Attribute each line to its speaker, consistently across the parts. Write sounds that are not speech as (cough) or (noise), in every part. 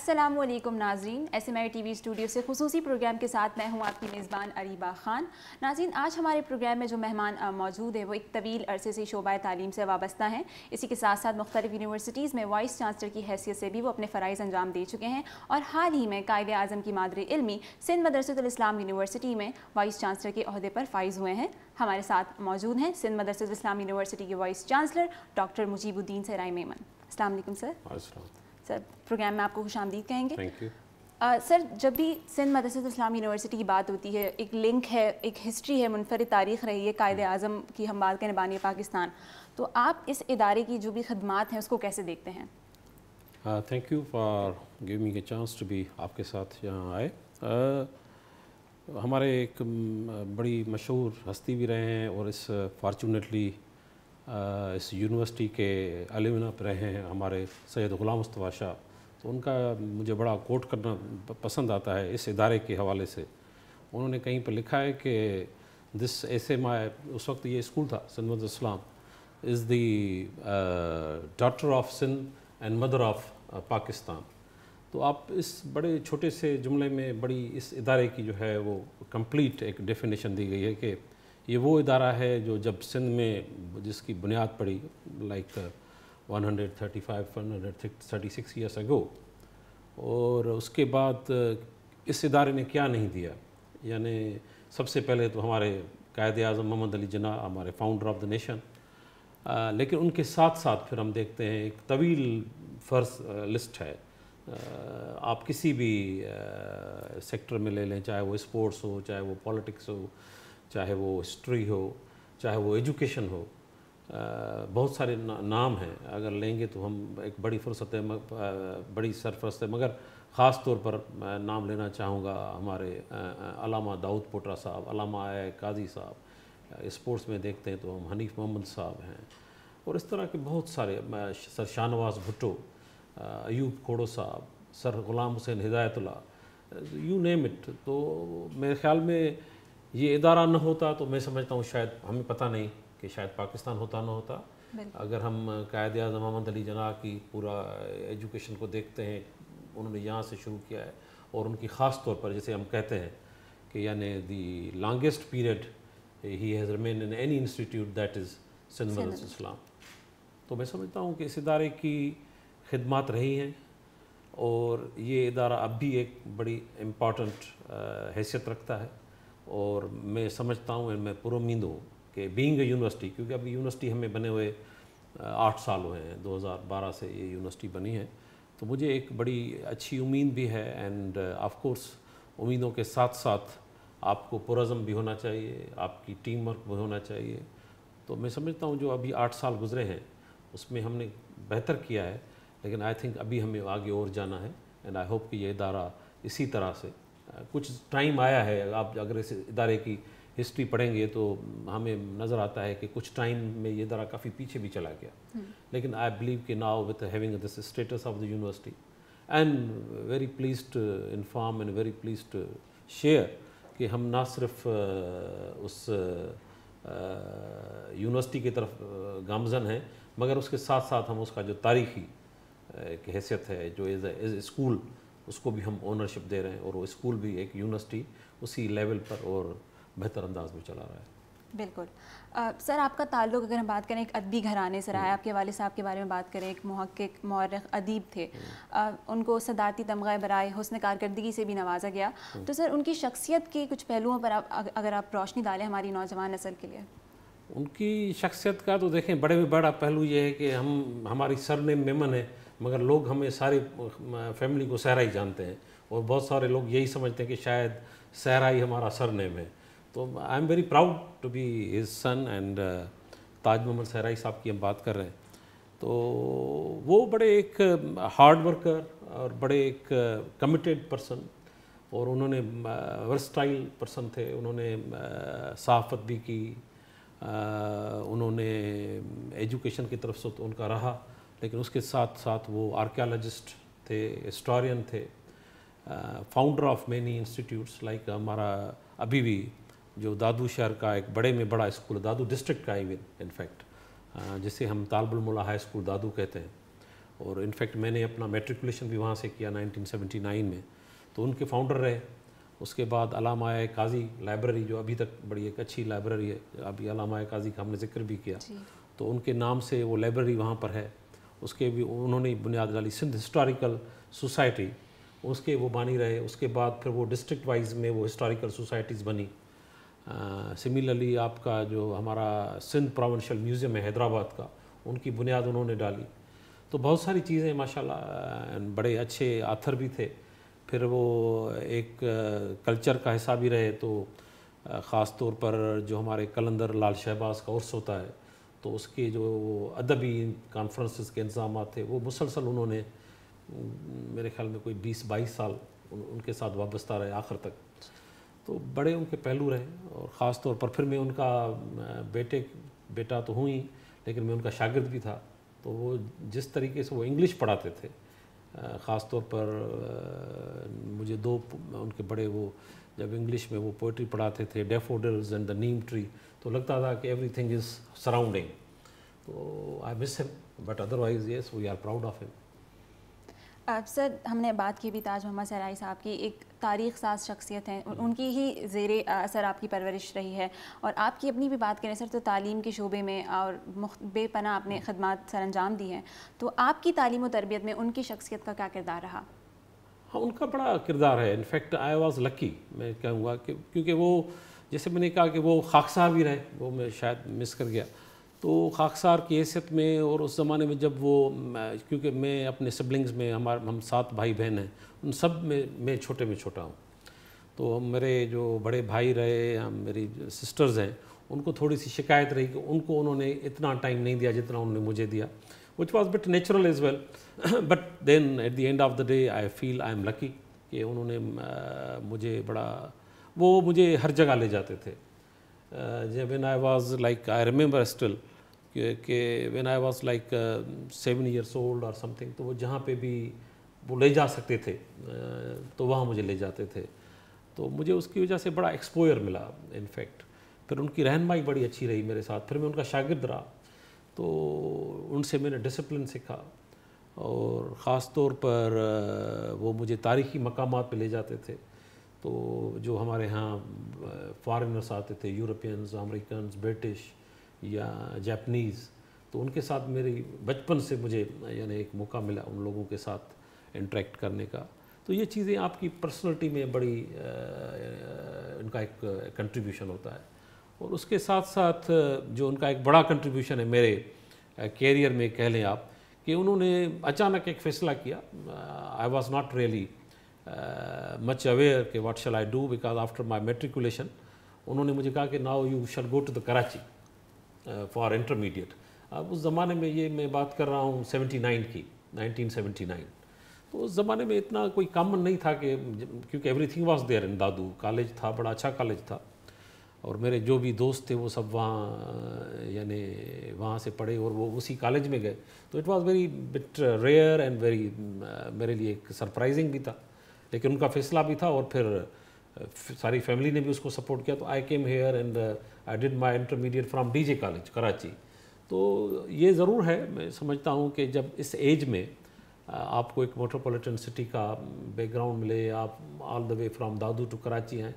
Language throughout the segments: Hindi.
Speaker 1: असलम नाजरीन S M I T V studio से खसूसी प्रोग्राम के साथ मैं हूँ आपकी मेज़बान अरीबा ख़ान नाजीन आज हमारे प्रोग्राम में जो मेहमान मौजूद है वो एक तवील अरसे से शोबा तालीम से वाबस्ता हैं इसी के साथ साथ मुख्तलिफ यूनिवर्सिटीज़ में वाइस चांसलर की हैसियत से भी वो अपने फ़रज़ अंजाम दे चुके हैं और हाल ही में कायद अज़म की मादरी इलमी सिंध मदरसतम यूनिवर्सिटी में वाइस चांसलर के अहदे पर फाइज हुए हैं हमारे साथ मौजूद हैं सिंध मदरसतम यूनिवर्सिटी के vice chancellor doctor Mujeebuddin Sahrai Memon अल्लाम सर सर प्रोग्राम में आपको खुश आमदीद कहेंगे सर जब भी सिंध मदरस इस्लाम यूनिवर्सिटी की बात होती है एक लिंक है एक हिस्ट्री है मुनफरद तारीख रही है कायद अज़म hmm. की हम बात करें बानी पाकिस्तान तो आप इस इदारे की जो भी खदमात हैं उसको कैसे देखते हैं
Speaker 2: thank you for giving a chance to be आपके साथ यहाँ आए uh, हमारे एक बड़ी मशहूर हस्ती भी रहे हैं और इस फॉर्चुनेटली इस यूनिवर्सिटी के एल्यूमिनप रहे हैं हमारे सैयद ग़ुलाम मुस्तवा शाह तो उनका मुझे बड़ा कोट करना पसंद आता है इस इदारे के हवाले से उन्होंने कहीं पर लिखा है कि दिस एस एम आई उस वक्त ये स्कूल था सनमद Islam is the doctor of Sindh and mother of Pakistan तो आप इस बड़े छोटे से जुमले में बड़ी इस इदारे की जो है वो कंप्लीट एक डेफिनेशन दी गई है कि ये वो इदारा है जो जब सिंध में जिसकी बुनियाद पड़ी like one hundred thirty five one hundred thirty six years ago और उसके बाद uh, इस इदारे ने क्या नहीं दिया यानी सबसे पहले तो हमारे कायद अजम मोहम्मद अली जना हमारे फाउंडर ऑफ द नेशन लेकिन उनके साथ साथ फिर हम देखते हैं एक तवील फर्ज लिस्ट uh, है आ, uh, आप किसी भी आ, सेक्टर में ले लें चाहे वो स्पोर्ट्स हो चाहे वो पॉलिटिक्स हो चाहे वो हिस्ट्री हो चाहे वो एजुकेशन हो बहुत सारे नाम हैं अगर लेंगे तो हम एक बड़ी फुर्सत है बड़ी सरफरस्त है मगर ख़ास तौर पर मैं नाम लेना चाहूँगा हमारे अलामा दाऊद पोटरा साहब अलामा आय काजी साहब स्पोर्ट्स में देखते हैं तो हम हनीफ मोहम्मद साहब हैं और इस तरह के बहुत सारे सर शाहनवाज भुट्टो अयूब खोड़ो साहब sir Ghulam Hussain Hidayatullah you name it तो मेरे ख्याल में ये इदारा न होता तो मैं समझता हूँ शायद हमें पता नहीं कि शायद पाकिस्तान होता ना होता अगर हम कायद अजम मोहम्मद अली जना की पूरा एजुकेशन को देखते हैं उन्होंने यहाँ से शुरू किया है और उनकी ख़ास तौर पर जैसे हम कहते हैं कि यानी the longest period he has remain in any institute that is Sindh Islam तो मैं समझता हूँ कि इस इदारे की खिदमत रही हैं और ये इदारा अब भी एक बड़ी इम्पॉर्टेंट हैसियत रखता है और मैं समझता हूँ एंड मैं पुरुद हूँ कि बींग यूनिवर्सिटी क्योंकि अब यूनिवर्सिटी हमें बने हुए आठ साल हुए हैं 2012 से ये यूनिवर्सिटी बनी है तो मुझे एक बड़ी अच्छी उम्मीद भी है एंड ऑफकोर्स उम्मीदों के साथ साथ आपको पुरज़म भी होना चाहिए आपकी टीम वर्क भी होना चाहिए तो मैं समझता हूँ जो अभी आठ साल गुजरे हैं उसमें हमने बेहतर किया है लेकिन आई थिंक अभी हमें आगे और जाना है एंड आई होप कि ये इदारा इसी तरह से कुछ टाइम आया है आप अगर इस इदारे की हिस्ट्री पढ़ेंगे तो हमें नज़र आता है कि कुछ टाइम में ये इदारा काफ़ी पीछे भी चला गया हम्म। लेकिन आई बिलीव कि now with having this status of the university and very please to inform and very please to share कि हम ना सिर्फ uh, उस यूनिवर्सिटी uh, uh, की तरफ गामजन हैं मगर उसके साथ साथ हम उसका जो तारीखी की हैसियत है जो एज स्कूल उसको भी हम ओनरशिप दे रहे हैं और वो स्कूल भी एक यूनिवर्सिटी उसी लेवल पर और बेहतर अंदाज में चला रहा है
Speaker 1: बिल्कुल आ, सर आपका ताल्लुक अगर हम बात करें एक अदबी घराने से रहा है हम्म। आपके वाले साहब के बारे में बात करें एक महक्क मौरख अदीब थे आ, हम्म। उनको सदारती तमगा बरए हसन कारकर्दगी से भी नवाजा गया हम्म। तो सर उनकी शख्सियत के कुछ पहलुओं पर आप अगर आप रोशनी डालें हमारी नौजवान नसल के लिए
Speaker 2: उनकी शख्सियत का तो देखें बड़े में बड़ा पहलू ये है कि हम हमारी ने मेमन है मगर लोग हमें सारी फैमिली को सहरा ही जानते हैं और बहुत सारे लोग यही समझते हैं कि शायद सहरा ही हमारा सरनेम है तो I am very proud to be his son and Taj Mohammad Sahrai साहब की हम बात कर रहे हैं तो वो बड़े एक हार्ड वर्कर और बड़े एक कमिटेड पर्सन और उन्होंने वर्सटाइल पर्सन थे उन्होंने सहाफत भी की उन्होंने एजुकेशन की तरफ से तो उनका रहा लेकिन उसके साथ साथ वो आर्कियोलॉजिस्ट थे हिस्टोरियन थे founder of many institutes like हमारा अभी भी जो दादू शहर का एक बड़े में बड़ा स्कूल दादू डिस्ट्रिक्ट का इवन इनफैक्ट जिसे हम तालबुलमला हाई स्कूल दादू कहते हैं और इनफैक्ट मैंने अपना मेट्रिकुलेशन भी वहाँ से किया 1979 में तो उनके फाउंडर रहे उसके बाद अलामाए काजी लाइब्रेरी जो अभी तक बड़ी एक अच्छी लाइब्रेरी है अभी अलामाए काजी का हमने जिक्र भी किया तो उनके नाम से वो लाइब्रेरी वहाँ पर है उसके भी उन्होंने बुनियाद डाली सिंध हिस्टोरिकल सोसाइटी उसके वो बानी रहे उसके बाद फिर वो डिस्ट्रिक्ट वाइज में वो हिस्टोरिकल सोसाइटीज़ बनी सिमिलरली आपका जो हमारा सिंध प्रोवेंशल म्यूज़ियम है हैदराबाद का उनकी बुनियाद उन्होंने डाली तो बहुत सारी चीज़ें माशाल्लाह बड़े अच्छे आथर भी थे फिर वो एक कल्चर का हिस्सा भी रहे तो ख़ास तौर पर जो हमारे कलंदर लाल शहबाज का उर्स होता है तो उसके जो अदबी कॉन्फ्रेंसेस के इंतजाम थे वो मुसलसल उन्होंने मेरे ख्याल में कोई बीस बाईस साल उन, उनके साथ वाबस्ता रहे आखिर तक तो बड़े उनके पहलू रहे और ख़ास तौर पर फिर मैं उनका बेटे बेटा तो हूँ ही लेकिन मैं उनका शागिर्द भी था तो वो जिस तरीके से वो इंग्लिश पढ़ाते थे ख़ास तौर पर मुझे दो उनके बड़े वो जब इंग्लिश में वो पोइट्री पढ़ाते थे daffodils and the neem tree तो लगता था कि एवरी थिंग इज़ सराउंडिंग तो I miss him but otherwise yes we are proud of him
Speaker 1: sir हमने बात की भी ताज मोहम्मद सराई साहब की एक तारीख साज शख्सियत हैं उनकी ही जेर असर आपकी परवरिश रही है और आपकी अपनी भी बात करें सर तो तालीम के शोबे में और बेपना आपने खदमात सर अंजाम दी हैं तो आपकी तालीम व तरबियत में उनकी शख्सियत का क्या किरदार रहा
Speaker 2: हाँ उनका बड़ा किरदार है इनफैक्ट आई वॉज़ लक्की मैं कहूँगा कि क्योंकि वो जैसे मैंने कहा कि वो खाकसार भी रहे वो मैं शायद मिस कर गया तो खाकसार की हैसियत में और उस ज़माने में जब वो क्योंकि मैं अपने सिबलिंग्स में हमारे हम सात भाई बहन हैं उन सब में मैं छोटे में छोटा हूँ तो हम मेरे जो बड़े भाई रहे मेरी सिस्टर्स हैं उनको थोड़ी सी शिकायत रही कि उनको उन्होंने इतना टाइम नहीं दिया जितना उन्होंने मुझे दिया which was a bit natural as well. (clears throat) but then at the end of the day I feel I am lucky कि उन्होंने मुझे बड़ा वो मुझे हर जगह ले जाते थे जब when I was like I remember still कि when I was like seven years old और समथिंग तो वो जहाँ पे भी वो ले जा सकते थे तो वहाँ मुझे ले जाते थे तो मुझे उसकी वजह से बड़ा एक्सपोयर मिला इनफैक्ट फिर उनकी रहनमाई बड़ी अच्छी रही मेरे साथ फिर मैं उनका शागिर्द रहा तो उनसे मैंने डिसिप्लिन सीखा और ख़ास तौर पर वो मुझे तारीखी मकाम पर ले जाते थे तो जो हमारे यहाँ फॉरेनर्स आते थे यूरोपियंस अमेरिकन ब्रिटिश या जापनीज़ तो उनके साथ मेरी बचपन से मुझे यानी एक मौका मिला उन लोगों के साथ इंटरेक्ट करने का तो ये चीज़ें आपकी पर्सनलिटी में बड़ी उनका एक कंट्रीब्यूशन होता है और उसके साथ साथ जो उनका एक बड़ा कंट्रीब्यूशन है मेरे कैरियर में कह लें आप कि उन्होंने अचानक एक फैसला किया I was not really much aware कि what shall I do because after my matriculation उन्होंने मुझे कहा कि now you shall go to the Karachi for intermediate अब उस ज़माने में ये मैं बात कर रहा हूँ 79 की 1979 तो उस ज़माने में इतना कोई कॉमन नहीं था कि क्योंकि everything was there in Dadu college था बड़ा अच्छा कॉलेज था और मेरे जो भी दोस्त थे वो सब वहाँ यानी वहाँ से पढ़े और वो उसी कॉलेज में गए तो it was very bit rare and very मेरे लिए एक सरप्राइजिंग भी था लेकिन उनका फैसला भी था और फिर सारी फैमिली ने भी उसको सपोर्ट किया तो I came here and I did my intermediate from D J college Karachi तो ये ज़रूर है मैं समझता हूँ कि जब इस एज में आपको एक मेट्रोपोलिटन सिटी का बैकग्राउंड मिले आप all the way from Dadu to Karachi हैं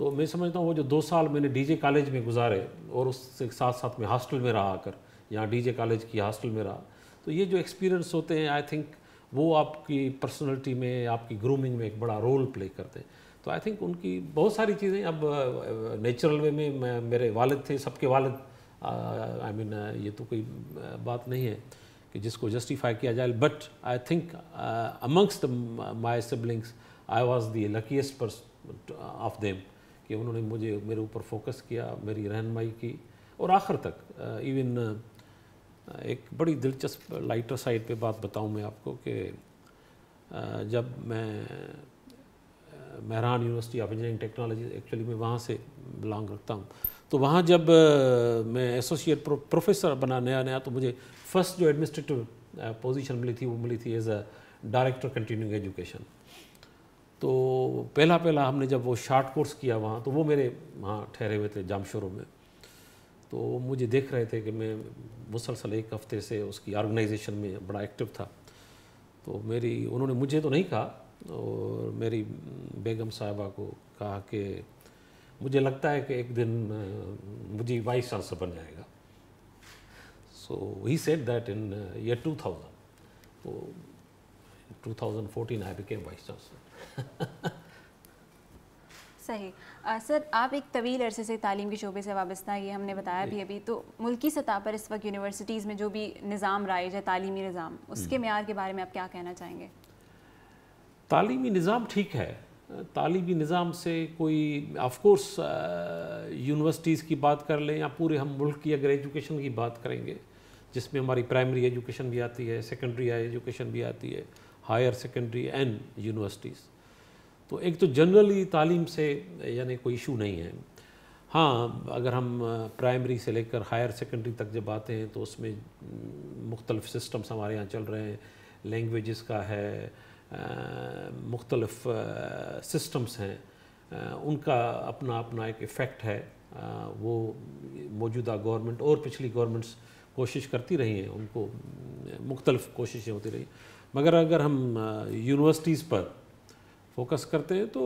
Speaker 2: तो मैं समझता हूँ वो जो दो साल मैंने डीजे कॉलेज में गुजारे और उसके साथ साथ में हॉस्टल में रहा आकर यहाँ डीजे कॉलेज की हॉस्टल में रहा तो ये जो एक्सपीरियंस होते हैं आई थिंक वो आपकी पर्सनैलिटी में आपकी ग्रूमिंग में एक बड़ा रोल प्ले करते हैं तो आई थिंक उनकी बहुत सारी चीज़ें अब नेचुरल वे में, मेरे वालद थे सबके वालद आई मीन ये तो कोई बात नहीं है कि जिसको जस्टिफाई किया जाए but I think amongst the my siblings I was the luckiest person of them कि उन्होंने मुझे मेरे ऊपर फोकस किया मेरी रहनमाई की और आखिर तक इवन एक बड़ी दिलचस्प लाइटर साइड पे बात बताऊं मैं आपको कि जब मैं Mehran university of engineering technology actually मैं वहाँ से बिलोंग रखता हूँ तो वहाँ जब मैं एसोसिएट प्रोफेसर बना नया नया तो मुझे फर्स्ट जो एडमिनिस्ट्रेटिव पोजीशन मिली थी वो मिली थी as a director continuing education तो पहला पहला हमने जब वो शार्ट कोर्स किया वहाँ तो वो मेरे वहाँ ठहरे हुए थे जामशोरों में तो मुझे देख रहे थे कि मैं मुसलसल एक हफ्ते से उसकी ऑर्गेनाइजेशन में बड़ा एक्टिव था तो मेरी उन्होंने मुझे तो नहीं कहा और मेरी बेगम साहबा को कहा कि मुझे लगता है कि एक दिन मुझे वाइस चांसलर बन जाएगा so he set that in year two thousand to two thousand fourteen I became vice chancellor (laughs)
Speaker 1: सही आ, सर आप एक तवील अरसे से तालीम के शोबे से वाबस्ता ये हमने बताया भी अभी तो मुल्की सतह पर इस वक्त यूनिवर्सिटीज़ में जो भी निज़ाम राइज है तालीमी निज़ाम उसके हम्म। मैार के बारे में आप क्या कहना चाहेंगे
Speaker 2: तालीमी निज़ाम ठीक है तालीमी निज़ाम से कोई ऑफकोर्स यूनिवर्सिटीज़ की बात कर लें या पूरे हम मुल्क की अगर एजुकेशन की बात करेंगे जिसमें हमारी प्राइमरी एजुकेशन भी आती है सेकेंडरी एजुकेशन भी आती है हायर सेकेंडरी एंड यूनिवर्सिटीज़ तो एक तो जनरली तालीम से यानी कोई इशू नहीं है हाँ अगर हम प्राइमरी से लेकर हायर सेकेंडरी तक जब आते हैं तो उसमें मुख्तलिफ सिस्टम्स हमारे यहाँ चल रहे हैं लैंग्वेज़ का है मुख्तलफ सिस्टम्स हैं उनका अपना अपना एक इफ़ेक्ट है आ, वो मौजूदा गवर्नमेंट और पिछली गवर्नमेंट्स कोशिश करती रही हैं उनको मुख्तलफ कोशिशें होती रही मगर अगर हम यूनिवर्सिटीज़ पर फोकस करते हैं तो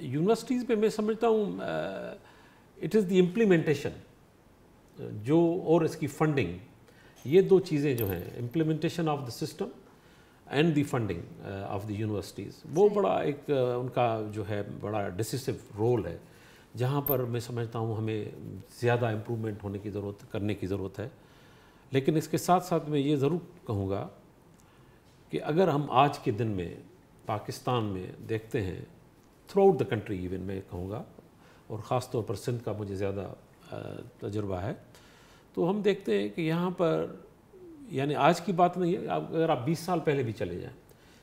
Speaker 2: यूनिवर्सिटीज़ पे मैं समझता हूँ इट इज़ द इम्प्लीमेंटेशन जो और इसकी फंडिंग ये दो चीज़ें जो हैं implementation of the system and the funding of the universities वो बड़ा एक uh, उनका जो है बड़ा डिसिसिव रोल है जहाँ पर मैं समझता हूँ हमें ज़्यादा इम्प्रूवमेंट होने की ज़रूरत करने की ज़रूरत है लेकिन इसके साथ साथ मैं ये ज़रूर कहूँगा कि अगर हम आज के दिन में पाकिस्तान में देखते हैं throughout the country even मैं कहूँगा और ख़ास तौर पर सिंध का मुझे ज़्यादा तजुर्बा है तो हम देखते हैं कि यहाँ पर यानी आज की बात नहीं है अगर आप 20 साल पहले भी चले जाएं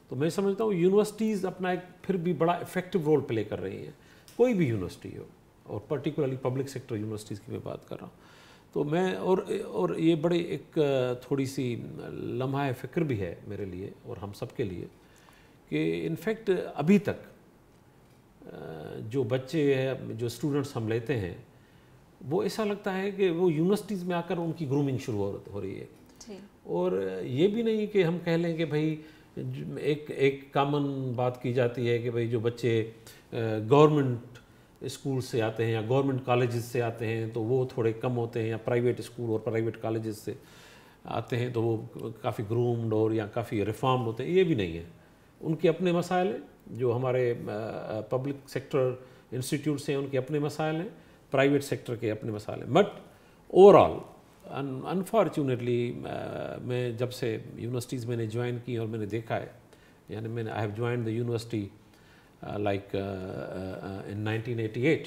Speaker 2: तो मैं समझता हूँ यूनिवर्सिटीज़ अपना एक फिर भी बड़ा इफेक्टिव रोल प्ले कर रही हैं कोई भी यूनिवर्सिटी हो और पर्टिकुलरली पब्लिक सेक्टर यूनिवर्सिटीज़ की मैं बात कर रहा हूँ तो मैं और और ये बड़े एक थोड़ी सी लम्हा फ़िक्र भी है मेरे लिए और हम सब के लिए कि इनफैक्ट अभी तक जो बच्चे जो स्टूडेंट्स हम लेते हैं वो ऐसा लगता है कि वो यूनिवर्सिटीज़ में आकर उनकी ग्रूमिंग शुरू हो, रही है और ये भी नहीं कि हम कह लें कि भाई एक एक कामन बात की जाती है कि भाई जो बच्चे गवर्नमेंट स्कूल से आते हैं या गवर्नमेंट कॉलेज से आते हैं तो वो थोड़े कम होते हैं या प्राइवेट स्कूल और प्राइवेट कॉलेज से आते हैं तो वो काफ़ी ग्रूम्ड और या काफ़ी रिफॉर्म होते हैं ये भी नहीं है उनके अपने मसाइल हैं जो हमारे पब्लिक सेक्टर इंस्टीट्यूट्स हैं उनके अपने मसाइल हैं प्राइवेट सेक्टर के अपने मसाइल हैं बट ओवरऑल अनफॉर्चुनेटली मैं जब से यूनिवर्सिटीज़ मैंने ज्वाइन की और मैंने देखा है यानी मैंने I have join the university like in nineteen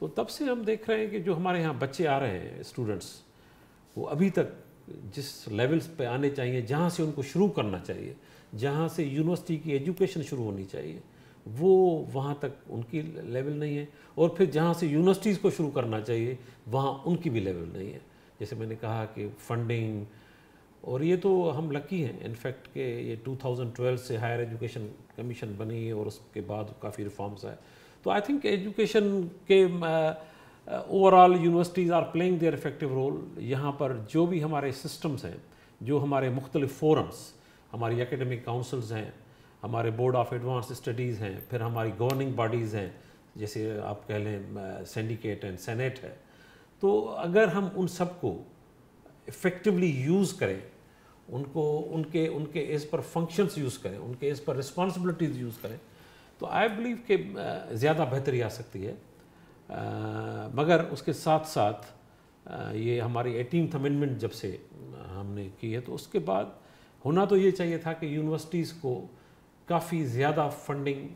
Speaker 2: तो तब से हम देख रहे हैं कि जो हमारे यहाँ बच्चे आ रहे हैं स्टूडेंट्स वो अभी तक जिस लेवल्स पे आने चाहिए जहाँ से उनको शुरू करना चाहिए जहाँ से यूनिवर्सिटी की एजुकेशन शुरू होनी चाहिए वो वहाँ तक उनकी लेवल नहीं है और फिर जहाँ से यूनिवर्सिटीज़ को शुरू करना चाहिए वहाँ उनकी भी लेवल नहीं है जैसे मैंने कहा कि फंडिंग और ये तो हम लकी हैं इनफैक्ट के ये 2012 से हायर एजुकेशन कमीशन बनी और उसके बाद काफ़ी रिफॉर्म्स आए तो आई थिंक एजुकेशन के overall universities are playing their effective role यहाँ पर जो भी हमारे सिस्टम्स हैं जो हमारे मुख्तलिफ फोरम्स हमारी एकेडमिक काउंसिल्स हैं हमारे बोर्ड ऑफ एडवांस स्टडीज़ हैं फिर हमारी गवर्निंग बॉडीज़ हैं जैसे आप कह लें सिंडिकेट एंड सेनेट है तो अगर हम उन सबको इफ़ेक्टिवली यूज़ करें उनको उनके उनके एज पर फंक्शंस यूज़ करें उनके एज पर रिस्पॉन्सिबिलिटीज़ यूज़ करें तो आई बिलीव के ज़्यादा बेहतरी आ सकती है आ, मगर उसके साथ साथ आ, ये हमारी एटीनथ अमेंडमेंट जब से हमने की है तो उसके बाद होना तो ये चाहिए था कि यूनिवर्सिटीज़ को काफ़ी ज़्यादा फंडिंग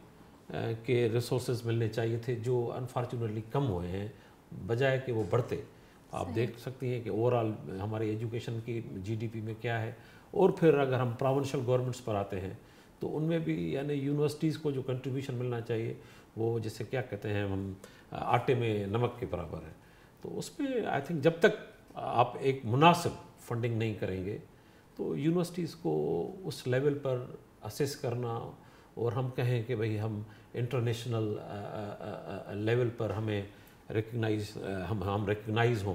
Speaker 2: के रिसोर्स मिलने चाहिए थे जो अनफॉर्चुनेटली कम हुए हैं बजाय कि वो बढ़ते आप देख सकती हैं कि ओवरऑल हमारे एजुकेशन की जीडीपी में क्या है और फिर अगर हम प्रोविंशल गवर्नमेंट्स पर आते हैं तो उनमें भी यानी यूनिवर्सिटीज़ को जो कंट्रीब्यूशन मिलना चाहिए वो जैसे क्या कहते हैं हम आटे में नमक के बराबर है तो उसमें आई थिंक जब तक आप एक मुनासिब फंडिंग नहीं करेंगे तो यूनिवर्सिटीज़ को उस लेवल पर असेस करना और हम कहें कि भाई हम इंटरनेशनल लेवल पर हमें रिकगनाइज uh, हम हम रिकगनाइज हों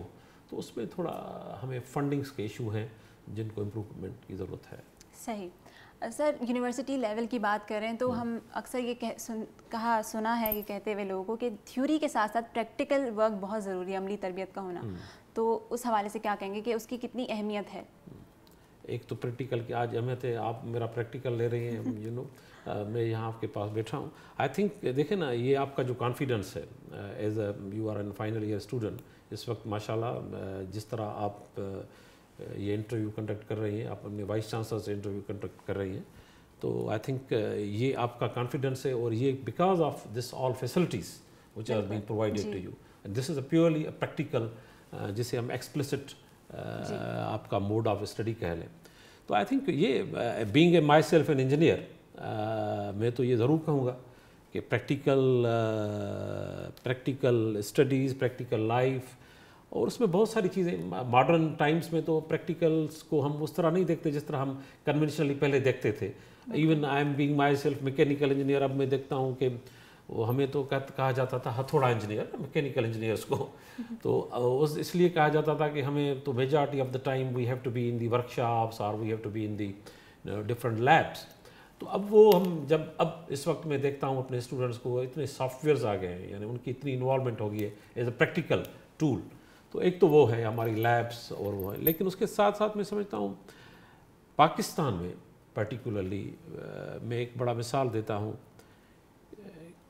Speaker 2: तो उसमें थोड़ा हमें फंडिंग्स के इशू हैं जिनको इम्प्रूवमेंट की ज़रूरत है
Speaker 1: सही सर यूनिवर्सिटी लेवल की बात करें तो हम्म। हम अक्सर ये कह सुन कहा सुना है ये कहते हुए लोगों को कि थ्योरी के साथ साथ प्रैक्टिकल वर्क बहुत ज़रूरी है अमली तरबियत का होना हम्म। तो उस हवाले से क्या कहेंगे कि उसकी कितनी अहमियत है हम्म।
Speaker 2: एक तो प्रैक्टिकल की आज अहमियत है आप मेरा प्रैक्टिकल ले रही हैं यू (laughs) नो मैं यहाँ आपके पास बैठा हूँ आई थिंक देखें ना ये आपका जो कॉन्फिडेंस है as a you are an final year student इस वक्त माशाल्लाह जिस तरह आप ये इंटरव्यू कंडक्ट कर रही हैं आप अपने वाइस चांसलर से इंटरव्यू कंडक्ट कर रही हैं तो आई थिंक ये आपका कॉन्फिडेंस है और ये because of this all facilities which are been provided to you this is a purely practical जिसे हम एक्सप्लिसिट आपका मोड ऑफ स्टडी कह लें तो आई थिंक ये being a myself an engineer मैं तो ये ज़रूर कहूँगा कि practical practical studies practical life और उसमें बहुत सारी चीज़ें मॉडर्न टाइम्स में तो प्रैक्टिकल्स को हम उस तरह नहीं देखते जिस तरह हम कन्वेंशनली पहले देखते थे even I am being myself mechanical engineer अब मैं देखता हूँ कि वो हमें तो कह, कहा जाता था हथौड़ा इंजीनियर मैकेनिकल इंजीनियर्स को (laughs) तो उस इसलिए कहा जाता था कि हमें तो majority of the time we have to be in the workshops और we have to be in the different labs तो अब वो हम जब अब इस वक्त मैं देखता हूँ अपने स्टूडेंट्स को इतने सॉफ्टवेयर्स आ गए हैं यानी उनकी इतनी इन्वॉलमेंट हो गई है एज अ प्रैक्टिकल टूल तो एक तो वो है हमारी लैब्स और वो है लेकिन उसके साथ साथ मैं समझता हूँ पाकिस्तान में पर्टिकुलरली मैं एक बड़ा मिसाल देता हूँ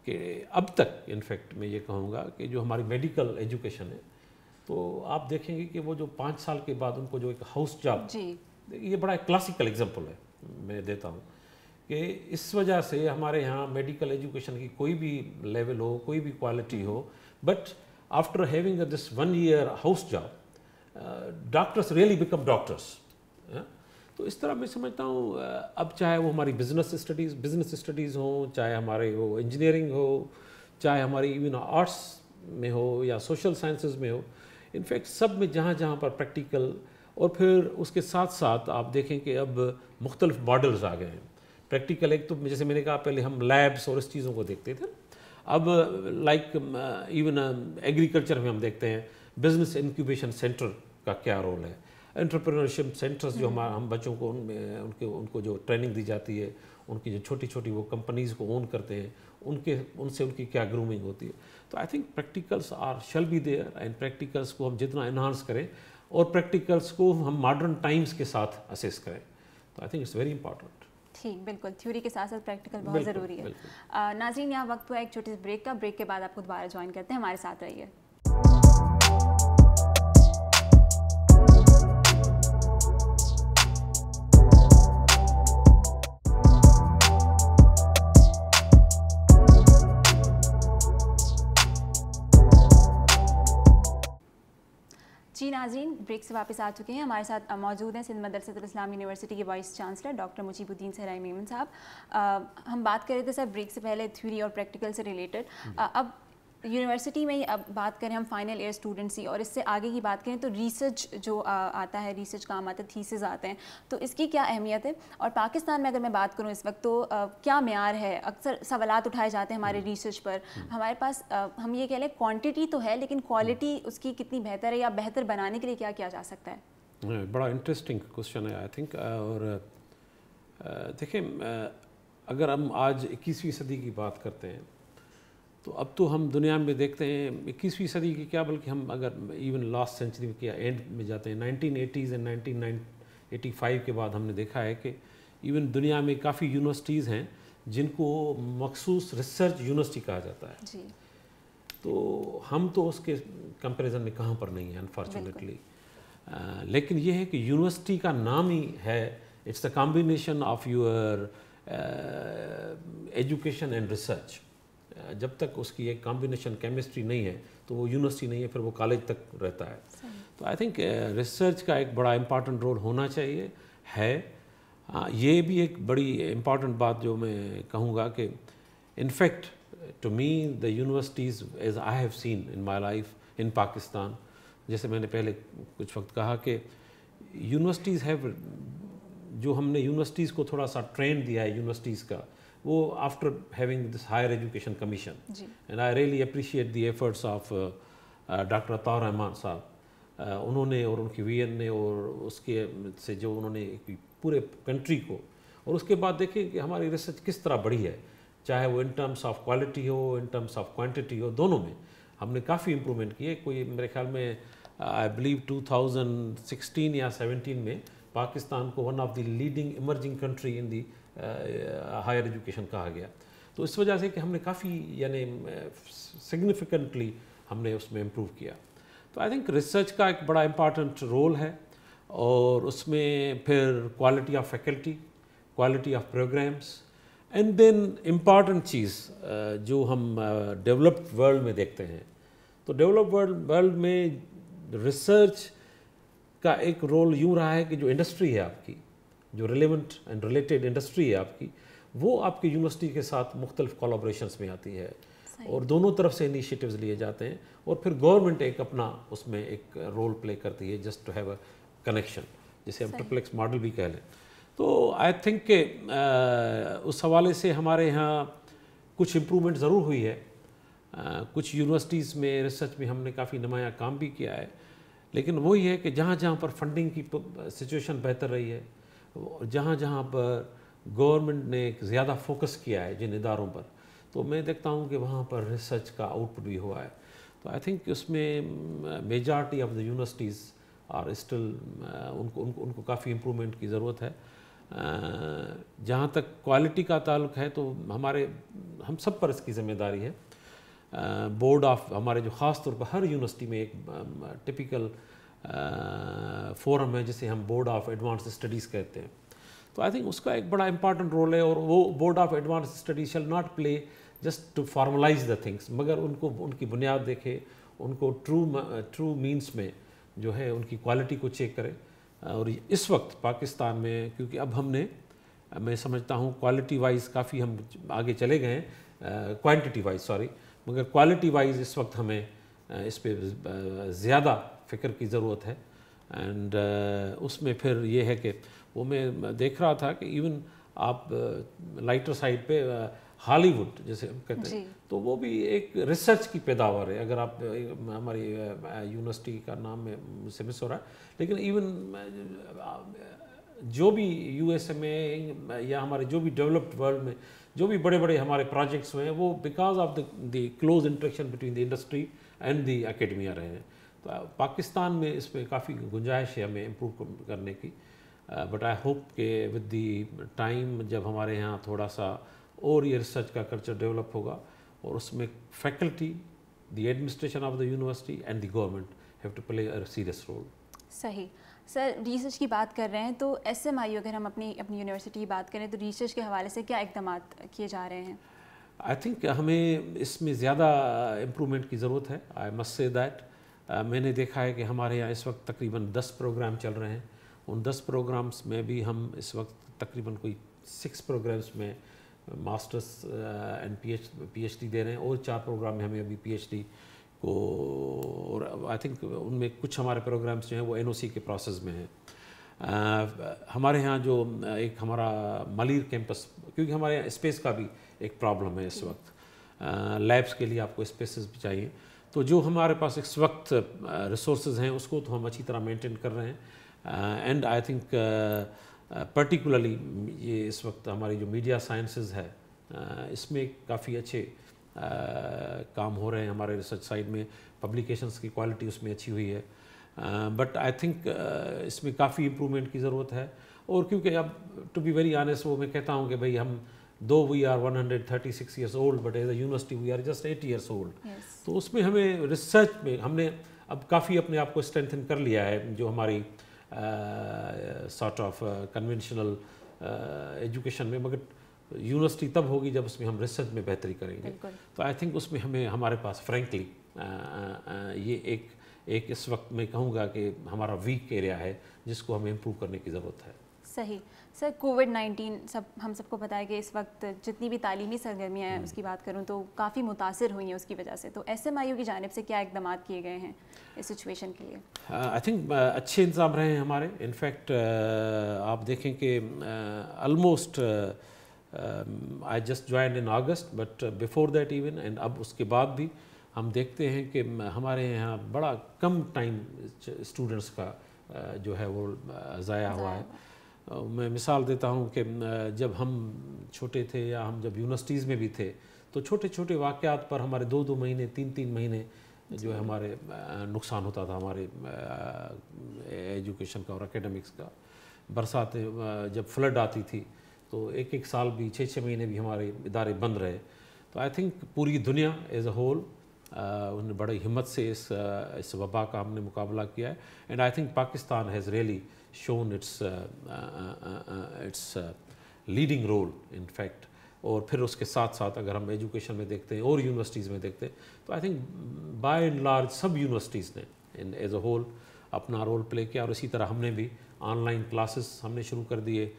Speaker 2: कि अब तक इनफैक्ट मैं ये कहूँगा कि जो हमारी मेडिकल एजुकेशन है तो आप देखेंगे कि वो जो पाँच साल के बाद उनको जो एक हाउस जॉब ये बड़ा एक क्लासिकल एग्जाम्पल है मैं देता हूँ कि इस वजह से हमारे यहाँ मेडिकल एजुकेशन की कोई भी लेवल हो कोई भी क्वालिटी हो but after having this one year house job doctors really become doctors तो इस तरह मैं समझता हूँ अब चाहे वो हमारी बिजनेस स्टडीज़ बिजनेस स्टडीज़ हों चाहे हमारे हो इंजीनियरिंग हो चाहे हमारी इवन आर्ट्स में हो या सोशल साइंसेज में हो इनफैक्ट सब में जहाँ जहाँ पर प्रैक्टिकल और फिर उसके साथ साथ आप देखें कि अब मुख्तलिफ मॉडल्स आ गए हैं प्रैक्टिकल एक तो जैसे मैंने कहा पहले हम लैब्स और इस चीज़ों को देखते थे अब लाइक इवन एग्रीकल्चर में हम देखते हैं बिजनेस इंक्यूबेशन सेंटर का क्या रोल है एंटरप्रेन्योरशिप सेंटर्स जो हम्म। हमारा हम बच्चों को उनमें उनके उनको जो ट्रेनिंग दी जाती है उनकी जो छोटी छोटी वो कंपनीज़ को ओन करते हैं उनके उनसे उनकी क्या ग्रूमिंग होती है तो I think practicals are shall be there and practicals को हम जितना इन्हांस करें और प्रैक्टिकल्स को हम मॉडर्न टाइम्स के साथ असेस करें तो I think it's very important
Speaker 1: ठीक बिल्कुल थ्योरी के साथ साथ प्रैक्टिकल बहुत ज़रूरी है नाजरीन यहाँ वक्त हुआ एक छोटे से ब्रेक का ब्रेक के बाद आपको दोबारा ज्वाइन करते हैं हमारे साथ रहिए नाजरीन ब्रेक से वापस आ चुके हैं हमारे साथ मौजूद हैं सिंध मदरसत इस्लाम यूनिवर्सिटी के vice chancellor doctor Mujeebuddin Sarai Memon साहब हम बात कर रहे थे सर ब्रेक से पहले थ्योरी और प्रैक्टिकल से रिलेटेड अब यूनिवर्सिटी में ही अब बात करें हम फाइनल ईयर स्टूडेंट्स की और इससे आगे की बात करें तो रिसर्च जो आ, आता है रिसर्च काम आता है थीसिस आते हैं तो इसकी क्या अहमियत है और पाकिस्तान में अगर मैं बात करूँ इस वक्त तो आ, क्या मैार है अक्सर सवाल उठाए जाते हैं हमारे रिसर्च हम्म। पर हम्म। हमारे पास आ, हम ये कह लें क्वान्टिटी तो है लेकिन क्वालिटी हम्म। उसकी कितनी बेहतर है या बेहतर बनाने के लिए क्या किया जा सकता है
Speaker 2: बड़ा इंटरेस्टिंग क्वेश्चन है आई थिंक और देखिए अगर हम आज इक्कीसवीं सदी की बात करते हैं तो अब तो हम दुनिया में देखते हैं इक्कीसवीं सदी की क्या बल्कि हम अगर इवन लास्ट सेंचुरी के एंड में जाते हैं nineteen eighties and nineteen eighty five के बाद हमने देखा है कि इवन दुनिया में काफ़ी यूनिवर्सिटीज़ हैं जिनको मखसूस रिसर्च यूनिवर्सिटी कहा जाता है जी। तो हम तो उसके कंपैरिजन में कहाँ पर नहीं है अनफॉर्चुनेटली लेकिन ये है कि यूनिवर्सिटी का नाम ही है it's the combination of your education and research जब तक उसकी एक कॉम्बिनेशन केमिस्ट्री नहीं है तो वो यूनिवर्सिटी नहीं है फिर वो कॉलेज तक रहता है तो आई थिंक रिसर्च का एक बड़ा इम्पॉर्टेंट रोल होना चाहिए है आ, ये भी एक बड़ी इम्पॉर्टेंट बात जो मैं कहूँगा कि in fact to me the universities as I have seen in my life in Pakistan जैसे मैंने पहले कुछ वक्त कहा कि यूनिवर्सिटीज़ हैव जो हमने यूनिवर्सिटीज़ को थोड़ा सा ट्रेंड दिया है यूनिवर्सिटीज़ का वो after having this higher education commission and I really appreciate the efforts of doctor uh, Rahman uh, sahab uh, उन्होंने और उनके वी ने और उसके से जो उन्होंने पूरे कंट्री को और उसके बाद देखें कि हमारी रिसर्च किस तरह बढ़ी है चाहे वो इन टर्म्स ऑफ क्वालिटी हो इन टर्म्स ऑफ क्वान्टिटी हो दोनों में हमने काफ़ी इम्प्रूवमेंट किए कोई मेरे ख्याल में आई बिलीव 2016 या 17 में पाकिस्तान को one of the leading emerging country in the higher education कहा गया तो इस वजह से कि हमने काफ़ी यानी सिग्निफिकेंटली हमने उसमें इम्प्रूव किया तो आई थिंक रिसर्च का एक बड़ा इम्पॉर्टेंट रोल है और उसमें फिर quality of faculty quality of programs and then important चीज़ जो हम डेवलप्ड वर्ल्ड में देखते हैं तो डेवलप वर्ल्ड वर्ल्ड में रिसर्च का एक रोल यूँ रहा है कि जो इंडस्ट्री है आपकी जो रिलेवेंट एंड रिलेटेड इंडस्ट्री है आपकी वो आपकी यूनिवर्सिटी के साथ मुख्तलिफ कोलाब्रेशन में आती है और दोनों तरफ से इनिशिएटिव्स लिए जाते हैं और फिर गवर्नमेंट एक अपना उसमें एक रोल प्ले करती है just to have a connection जिसे हम ट्रिपल मॉडल भी कह लें तो आई थिंक के उस हवाले से हमारे यहाँ कुछ इम्प्रूवमेंट ज़रूर हुई है आ, कुछ यूनिवर्सिटीज़ में रिसर्च में हमने काफ़ी नमाया काम भी किया है लेकिन वही है कि जहाँ जहाँ पर फंडिंग की सिचुएशन बेहतर रही है जहाँ जहाँ पर गवर्नमेंट ने ज़्यादा फोकस किया है जिन इदारों पर तो मैं देखता हूँ कि वहाँ पर रिसर्च का आउटपुट भी हुआ है तो आई थिंक उसमें मेजॉरिटी ऑफ द यूनिवर्सिटीज़ और स्टिल उनको उनको उनको काफ़ी इम्प्रूवमेंट की ज़रूरत है जहाँ तक क्वालिटी का ताल्लुक है तो हमारे हम सब पर इसकी ज़िम्मेदारी है बोर्ड ऑफ हमारे जो ख़ास तौर पर हर यूनिवर्सिटी में एक टिपिकल uh, फोरम है जिसे हम बोर्ड ऑफ एडवांस स्टडीज़ कहते हैं तो आई थिंक उसका एक बड़ा इंपॉर्टेंट रोल है और वो board of advance studies shall not play just to formalize the things मगर उनको उनकी बुनियाद देखें उनको ट्रू ट्रू मीन्स में जो है उनकी क्वालिटी को चेक करें और इस वक्त पाकिस्तान में क्योंकि अब हमने मैं समझता हूँ क्वालिटी वाइज काफ़ी हम आगे चले गए हैं क्वान्टिटी वाइज सॉरी मगर क्वालिटी वाइज इस वक्त हमें इस पर ज़्यादा फ़िक्र की ज़रूरत है एंड uh, उसमें फिर ये है कि वो मैं देख रहा था कि इवन आप लाइटर uh, साइड पे हॉलीवुड uh, जैसे हम कहते हैं तो वो भी एक रिसर्च की पैदावार है अगर आप uh, हमारी यूनिवर्सिटी का नाम में से मिस हो रहा है लेकिन इवन जो भी ए में या हमारे जो भी डेवलप्ड वर्ल्ड में जो भी बड़े बड़े हमारे प्रोजेक्ट्स हुए हैं वो because of the close interaction between the industry and the academia रहे हैं तो, पाकिस्तान में इसमें काफ़ी गुंजाइश है हमें इम्प्रूव करने की बट आई होप के विद दी टाइम जब हमारे यहाँ थोड़ा सा और ये रिसर्च का कल्चर डेवलप होगा और उसमें faculty the administration of the university and the government have to play a serious role
Speaker 1: सही सर रिसर्च की बात कर रहे हैं तो एस एम आई अगर हम अपनी अपनी यूनिवर्सिटी की बात करें तो रिसर्च के हवाले से क्या इकदाम किए जा रहे हैं
Speaker 2: आई थिंक हमें इसमें ज़्यादा इम्प्रूवमेंट की ज़रूरत है आई मस्ट से दैट मैंने देखा है कि हमारे यहाँ इस वक्त तकरीबन दस प्रोग्राम चल रहे हैं उन दस प्रोग्राम्स में भी हम इस वक्त तकरीबन कोई सिक्स प्रोग्राम्स में मास्टर्स एंड पी एच दे रहे हैं और चार प्रोग्राम में हमें अभी पी को और आई थिंक उनमें कुछ हमारे प्रोग्राम्स जो हैं वो एन के प्रोसेस में हैं हमारे यहाँ जो एक हमारा मलिर कैंपस क्योंकि हमारे यहाँ स्पेस का भी एक प्रॉब्लम है इस वक्त लैब्स के लिए आपको स्पेसेस भी चाहिए तो जो हमारे पास इस वक्त रिसोर्स हैं उसको तो हम अच्छी तरह मेंटेन कर रहे हैं एंड आई थिंक पर्टिकुलरली ये इस वक्त हमारी जो मीडिया साइंसेस है uh, इसमें काफ़ी अच्छे uh, काम हो रहे हैं हमारे रिसर्च साइड में पब्लिकेशंस की क्वालिटी उसमें अच्छी हुई है बट आई थिंक इसमें काफ़ी इम्प्रूवमेंट की ज़रूरत है और क्योंकि अब टू बी वेरी आनेस्ट वो मैं कहता हूँ कि भाई हम uh, though we are 136 years old but as a university we are just eight years old तो उसमें हमें रिसर्च में हमने अब काफ़ी अपने आप को स्ट्रेंथन कर लिया है जो हमारी सॉर्ट ऑफ कन्वेंशनल एजुकेशन में मगर यूनिवर्सिटी तब होगी जब उसमें हम रिसर्च में बेहतरी करेंगे तो आई थिंक उसमें हमें हमारे पास फ्रेंकली ये एक एक इस वक्त मैं कहूँगा कि हमारा वीक एरिया है जिसको हमें इम्प्रूव करने की ज़रूरत है
Speaker 1: सही सर कोविड 19 सब हम सबको पता है कि इस वक्त जितनी भी तालीमी सरगर्मियाँ हैं हम्म। उसकी बात करूँ तो काफ़ी मुतासर हुई हैं उसकी वजह से तो एस एम आई यू की जानब से क्या इकदाम किए गए हैं इस सिचुएशन के लिए
Speaker 2: आई थिंक अच्छे इंतजाम रहे हैं हमारे इनफैक्ट uh, आप देखें कि almost I just join in August but before that even and अब उसके बाद भी हम देखते हैं कि हमारे यहाँ बड़ा कम टाइम स्टूडेंट्स का जो है वो ज़ाया हुआ है मैं मिसाल देता हूँ कि जब हम छोटे थे या हम जब यूनिवर्सिटीज़ में भी थे तो छोटे छोटे वाक़ात पर हमारे दो दो महीने तीन तीन महीने जो है हमारे नुकसान होता था हमारे एजुकेशन का और एकेडमिक्स का बरसात जब फ्लड आती थी तो एक एक साल भी छः छः महीने भी हमारे इदारे बंद रहे तो आई थिंक पूरी दुनिया एज अ होल उन्होंने बड़ी हिम्मत से इस इस वबा का हमने मुकाबला किया है and I think Pakistan has really really shown its uh, uh, uh, its leading role fact और फिर उसके साथ साथ अगर हम एजुकेशन में देखते हैं और यूनिवर्सिटीज़ में देखते हैं तो I think by and large सब यूनिवर्सिटीज़ ने इन एज अ होल अपना रोल प्ले किया और इसी तरह हमने भी ऑनलाइन क्लासेस हमने शुरू कर दिए